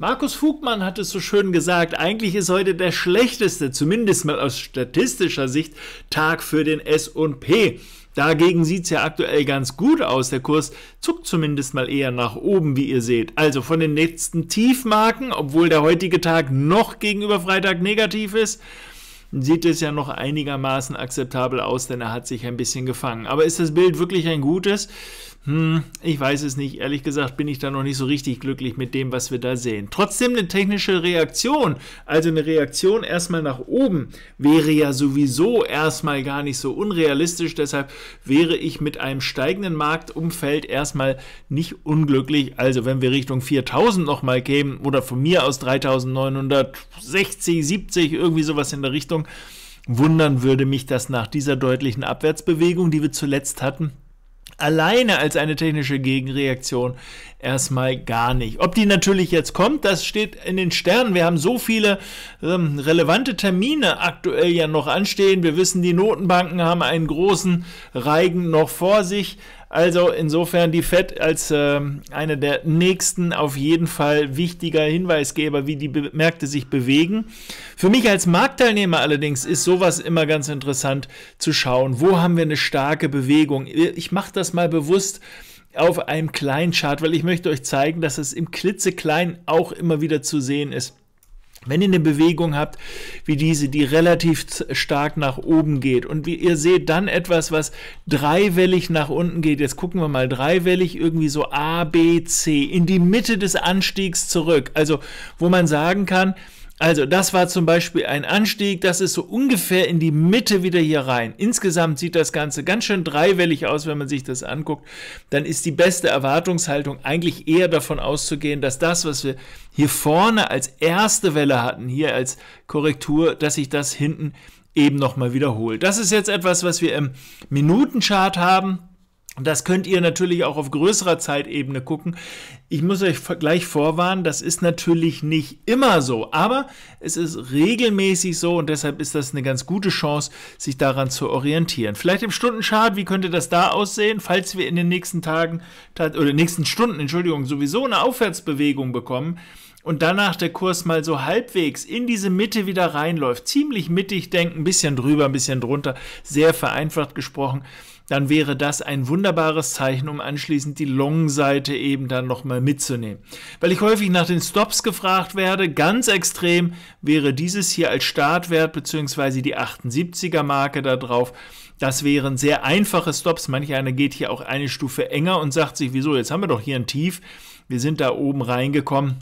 Markus Fugmann hat es so schön gesagt, eigentlich ist heute der schlechteste, zumindest mal aus statistischer Sicht, Tag für den S&P. Dagegen sieht es ja aktuell ganz gut aus. Der Kurs zuckt zumindest mal eher nach oben, wie ihr seht. Also von den letzten Tiefmarken, obwohl der heutige Tag noch gegenüber Freitag negativ ist, sieht es ja noch einigermaßen akzeptabel aus, denn er hat sich ein bisschen gefangen. Aber ist das Bild wirklich ein gutes? Hm, ich weiß es nicht. Ehrlich gesagt bin ich da noch nicht so richtig glücklich mit dem, was wir da sehen. Trotzdem eine technische Reaktion, also eine Reaktion erstmal nach oben, wäre ja sowieso erstmal gar nicht so unrealistisch. Deshalb wäre ich mit einem steigenden Marktumfeld erstmal nicht unglücklich. Also wenn wir Richtung 4000 nochmal kämen oder von mir aus 3960, 70, irgendwie sowas in der Richtung, wundern würde mich das nach dieser deutlichen Abwärtsbewegung, die wir zuletzt hatten alleine als eine technische Gegenreaktion erstmal gar nicht. Ob die natürlich jetzt kommt, das steht in den Sternen. Wir haben so viele ähm, relevante Termine aktuell ja noch anstehen. Wir wissen, die Notenbanken haben einen großen Reigen noch vor sich. Also insofern die FED als äh, eine der nächsten auf jeden Fall wichtiger Hinweisgeber, wie die Be Märkte sich bewegen. Für mich als Marktteilnehmer allerdings ist sowas immer ganz interessant zu schauen. Wo haben wir eine starke Bewegung? Ich mache das mal bewusst auf einem kleinen Chart, weil ich möchte euch zeigen, dass es im klitzeklein auch immer wieder zu sehen ist. Wenn ihr eine Bewegung habt wie diese, die relativ stark nach oben geht und wie ihr seht dann etwas, was dreiwellig nach unten geht, jetzt gucken wir mal dreiwellig irgendwie so A, B, C in die Mitte des Anstiegs zurück, also wo man sagen kann, also das war zum Beispiel ein Anstieg, das ist so ungefähr in die Mitte wieder hier rein. Insgesamt sieht das Ganze ganz schön dreiwellig aus, wenn man sich das anguckt. Dann ist die beste Erwartungshaltung eigentlich eher davon auszugehen, dass das, was wir hier vorne als erste Welle hatten, hier als Korrektur, dass sich das hinten eben nochmal wiederholt. Das ist jetzt etwas, was wir im Minutenchart haben. Und Das könnt ihr natürlich auch auf größerer Zeitebene gucken. Ich muss euch gleich vorwarnen, das ist natürlich nicht immer so, aber es ist regelmäßig so und deshalb ist das eine ganz gute Chance, sich daran zu orientieren. Vielleicht im Stundenchart, wie könnte das da aussehen, falls wir in den nächsten Tagen oder nächsten Stunden, Entschuldigung, sowieso eine Aufwärtsbewegung bekommen? und danach der Kurs mal so halbwegs in diese Mitte wieder reinläuft, ziemlich mittig denken, ein bisschen drüber, ein bisschen drunter, sehr vereinfacht gesprochen, dann wäre das ein wunderbares Zeichen, um anschließend die Long-Seite eben dann nochmal mitzunehmen. Weil ich häufig nach den Stops gefragt werde, ganz extrem wäre dieses hier als Startwert beziehungsweise die 78er Marke da drauf. Das wären sehr einfache Stops. Manch einer geht hier auch eine Stufe enger und sagt sich, wieso, jetzt haben wir doch hier ein Tief. Wir sind da oben reingekommen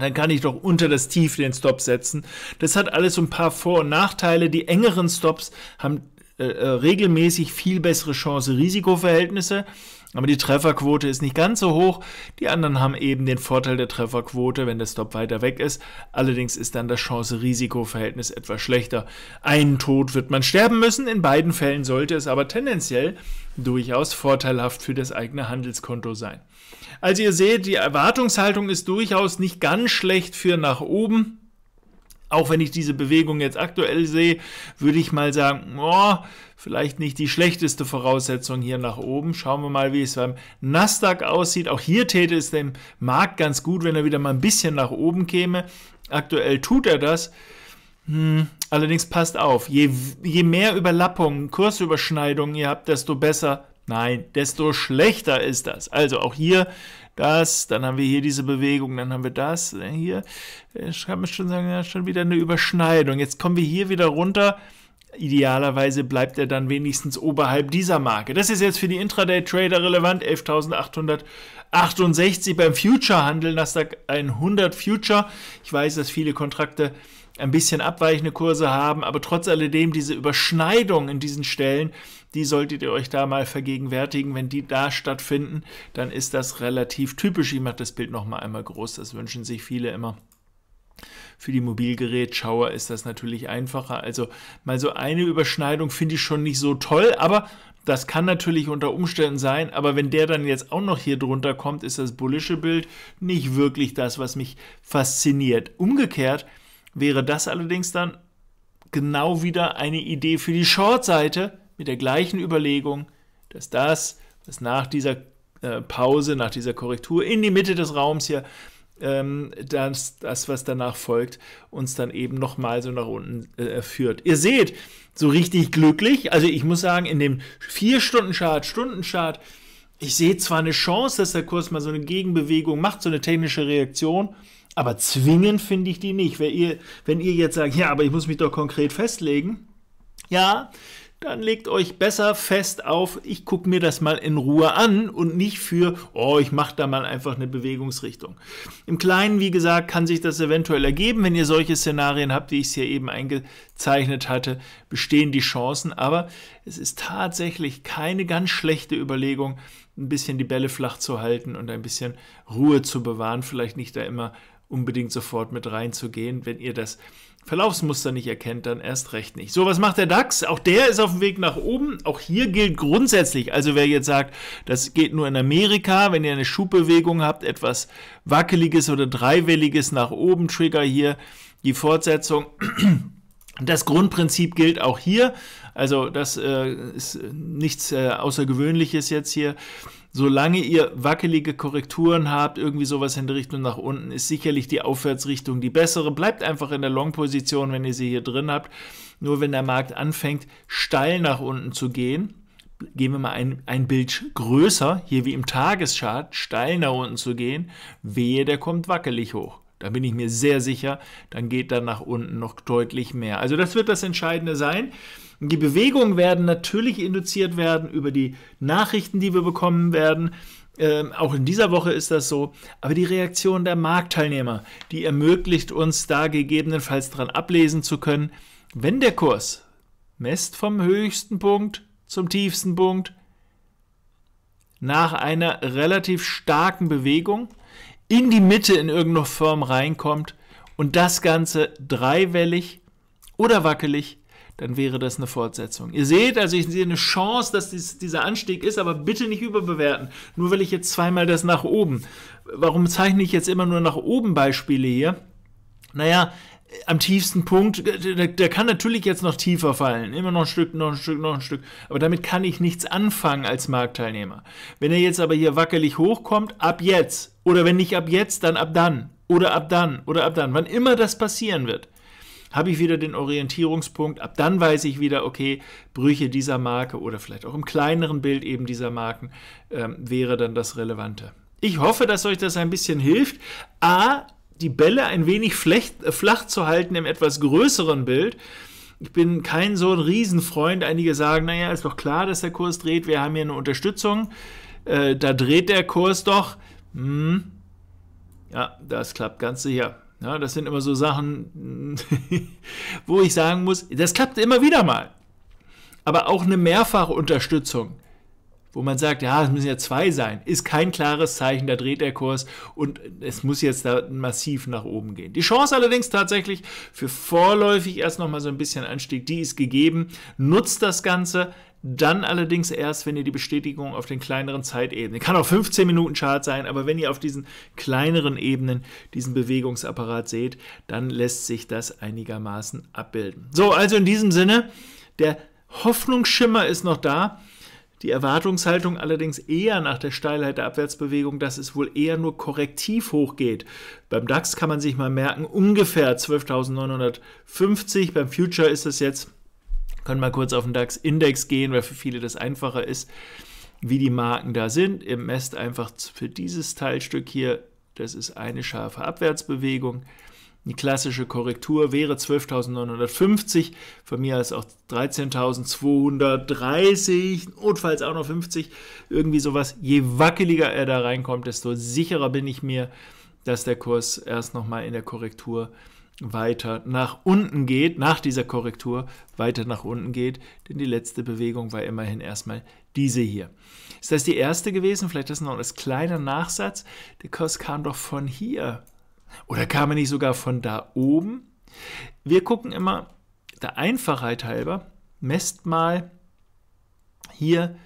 dann kann ich doch unter das Tief den Stop setzen. Das hat alles so ein paar Vor- und Nachteile. Die engeren Stops haben äh, äh, regelmäßig viel bessere Chance-Risikoverhältnisse, aber die Trefferquote ist nicht ganz so hoch. Die anderen haben eben den Vorteil der Trefferquote, wenn der Stop weiter weg ist. Allerdings ist dann das Chance-Risikoverhältnis etwas schlechter. Einen Tod wird man sterben müssen. In beiden Fällen sollte es aber tendenziell durchaus vorteilhaft für das eigene Handelskonto sein. Also ihr seht, die Erwartungshaltung ist durchaus nicht ganz schlecht für nach oben. Auch wenn ich diese Bewegung jetzt aktuell sehe, würde ich mal sagen, oh, vielleicht nicht die schlechteste Voraussetzung hier nach oben. Schauen wir mal, wie es beim Nasdaq aussieht. Auch hier täte es dem Markt ganz gut, wenn er wieder mal ein bisschen nach oben käme. Aktuell tut er das. Hm, allerdings passt auf, je, je mehr Überlappungen, Kursüberschneidungen ihr habt, desto besser Nein, desto schlechter ist das. Also auch hier das, dann haben wir hier diese Bewegung, dann haben wir das, äh, hier, ich kann mir schon sagen, ja, schon wieder eine Überschneidung. Jetzt kommen wir hier wieder runter. Idealerweise bleibt er dann wenigstens oberhalb dieser Marke. Das ist jetzt für die Intraday-Trader relevant. 11.868 beim Future-Handel, Nasdaq 100 Future. Ich weiß, dass viele Kontrakte ein bisschen abweichende Kurse haben, aber trotz alledem diese Überschneidung in diesen Stellen, die solltet ihr euch da mal vergegenwärtigen. Wenn die da stattfinden, dann ist das relativ typisch. Ich mache das Bild nochmal einmal groß, das wünschen sich viele immer. Für die Mobilgerätschauer ist das natürlich einfacher. Also mal so eine Überschneidung finde ich schon nicht so toll, aber das kann natürlich unter Umständen sein, aber wenn der dann jetzt auch noch hier drunter kommt, ist das bullische Bild nicht wirklich das, was mich fasziniert. Umgekehrt Wäre das allerdings dann genau wieder eine Idee für die Short-Seite mit der gleichen Überlegung, dass das, was nach dieser äh, Pause, nach dieser Korrektur in die Mitte des Raums hier, ähm, das, was danach folgt, uns dann eben nochmal so nach unten äh, führt. Ihr seht, so richtig glücklich, also ich muss sagen, in dem 4-Stunden-Chart, Stunden-Chart, ich sehe zwar eine Chance, dass der Kurs mal so eine Gegenbewegung macht, so eine technische Reaktion, aber zwingend finde ich die nicht. Wenn ihr, wenn ihr jetzt sagt, ja, aber ich muss mich doch konkret festlegen, ja, dann legt euch besser fest auf, ich gucke mir das mal in Ruhe an und nicht für, oh, ich mache da mal einfach eine Bewegungsrichtung. Im Kleinen, wie gesagt, kann sich das eventuell ergeben. Wenn ihr solche Szenarien habt, wie ich es hier eben eingezeichnet hatte, bestehen die Chancen. Aber es ist tatsächlich keine ganz schlechte Überlegung, ein bisschen die Bälle flach zu halten und ein bisschen Ruhe zu bewahren. Vielleicht nicht da immer unbedingt sofort mit reinzugehen. Wenn ihr das Verlaufsmuster nicht erkennt, dann erst recht nicht. So, was macht der DAX? Auch der ist auf dem Weg nach oben. Auch hier gilt grundsätzlich, also wer jetzt sagt, das geht nur in Amerika, wenn ihr eine Schubbewegung habt, etwas wackeliges oder dreiwelliges nach oben, Trigger hier, die Fortsetzung. Das Grundprinzip gilt auch hier. Also das äh, ist nichts äh, Außergewöhnliches jetzt hier. Solange ihr wackelige Korrekturen habt, irgendwie sowas in die Richtung nach unten, ist sicherlich die Aufwärtsrichtung die bessere. Bleibt einfach in der Long-Position, wenn ihr sie hier drin habt. Nur wenn der Markt anfängt, steil nach unten zu gehen, gehen wir mal ein, ein Bild größer, hier wie im Tageschart, steil nach unten zu gehen, wehe, der kommt wackelig hoch. Da bin ich mir sehr sicher, dann geht da nach unten noch deutlich mehr. Also das wird das Entscheidende sein. Die Bewegungen werden natürlich induziert werden über die Nachrichten, die wir bekommen werden. Ähm, auch in dieser Woche ist das so. Aber die Reaktion der Marktteilnehmer, die ermöglicht uns da gegebenenfalls dran ablesen zu können, wenn der Kurs messt vom höchsten Punkt zum tiefsten Punkt nach einer relativ starken Bewegung in die Mitte in irgendeine Form reinkommt und das Ganze dreiwellig oder wackelig, dann wäre das eine Fortsetzung. Ihr seht, also ich sehe eine Chance, dass dies, dieser Anstieg ist, aber bitte nicht überbewerten. Nur weil ich jetzt zweimal das nach oben. Warum zeichne ich jetzt immer nur nach oben Beispiele hier? Naja, am tiefsten Punkt, äh, der, der, kann natürlich jetzt noch tiefer fallen, immer noch ein Stück, noch ein Stück, noch ein Stück, aber damit kann ich nichts anfangen als Marktteilnehmer. Wenn er jetzt aber hier wackelig hochkommt, ab jetzt, oder wenn nicht ab jetzt, dann ab dann, oder ab dann, oder ab dann, wann immer das passieren wird, habe ich wieder den Orientierungspunkt, ab dann weiß ich wieder, okay, Brüche dieser Marke oder vielleicht auch im kleineren Bild eben dieser Marken ähm, wäre dann das Relevante. Ich hoffe, dass euch das ein bisschen hilft. A, die Bälle ein wenig flech, flach zu halten im etwas größeren Bild. Ich bin kein so ein Riesenfreund. Einige sagen, naja, ist doch klar, dass der Kurs dreht. Wir haben hier eine Unterstützung. Äh, da dreht der Kurs doch. Hm. Ja, das klappt ganz sicher. Ja, das sind immer so Sachen, wo ich sagen muss, das klappt immer wieder mal. Aber auch eine Mehrfachunterstützung wo man sagt, ja, es müssen ja zwei sein, ist kein klares Zeichen, da dreht der Kurs und es muss jetzt da massiv nach oben gehen. Die Chance allerdings tatsächlich für vorläufig erst nochmal so ein bisschen Anstieg, die ist gegeben. Nutzt das Ganze, dann allerdings erst, wenn ihr die Bestätigung auf den kleineren Zeitebenen, kann auch 15 Minuten Chart sein, aber wenn ihr auf diesen kleineren Ebenen diesen Bewegungsapparat seht, dann lässt sich das einigermaßen abbilden. So, also in diesem Sinne, der Hoffnungsschimmer ist noch da. Die Erwartungshaltung allerdings eher nach der Steilheit der Abwärtsbewegung, dass es wohl eher nur korrektiv hochgeht. Beim DAX kann man sich mal merken, ungefähr 12.950. Beim Future ist es jetzt, können mal kurz auf den DAX-Index gehen, weil für viele das einfacher ist, wie die Marken da sind. Ihr messt einfach für dieses Teilstück hier, das ist eine scharfe Abwärtsbewegung. Eine klassische Korrektur wäre 12.950, von mir aus auch 13.230, notfalls auch noch 50, irgendwie sowas. Je wackeliger er da reinkommt, desto sicherer bin ich mir, dass der Kurs erst nochmal in der Korrektur weiter nach unten geht, nach dieser Korrektur weiter nach unten geht, denn die letzte Bewegung war immerhin erstmal diese hier. Ist das die erste gewesen? Vielleicht ist das noch ein kleiner Nachsatz. Der Kurs kam doch von hier oder kam er nicht sogar von da oben? Wir gucken immer, der Einfachheit halber, messt mal hier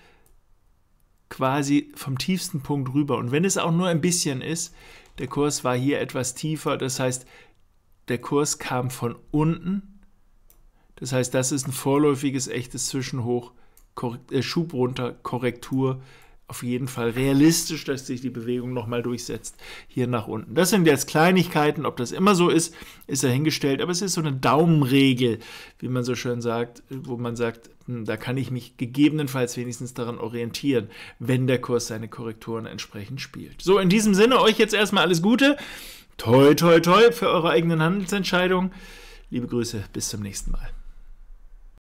quasi vom tiefsten Punkt rüber. Und wenn es auch nur ein bisschen ist, der Kurs war hier etwas tiefer, das heißt, der Kurs kam von unten. Das heißt, das ist ein vorläufiges, echtes Zwischenhoch, äh, Schub runter, Korrektur, auf jeden Fall realistisch, dass sich die Bewegung nochmal durchsetzt, hier nach unten. Das sind jetzt Kleinigkeiten, ob das immer so ist, ist dahingestellt, aber es ist so eine Daumenregel, wie man so schön sagt, wo man sagt, hm, da kann ich mich gegebenenfalls wenigstens daran orientieren, wenn der Kurs seine Korrekturen entsprechend spielt. So, in diesem Sinne, euch jetzt erstmal alles Gute. Toi, toi, toi für eure eigenen Handelsentscheidungen. Liebe Grüße, bis zum nächsten Mal.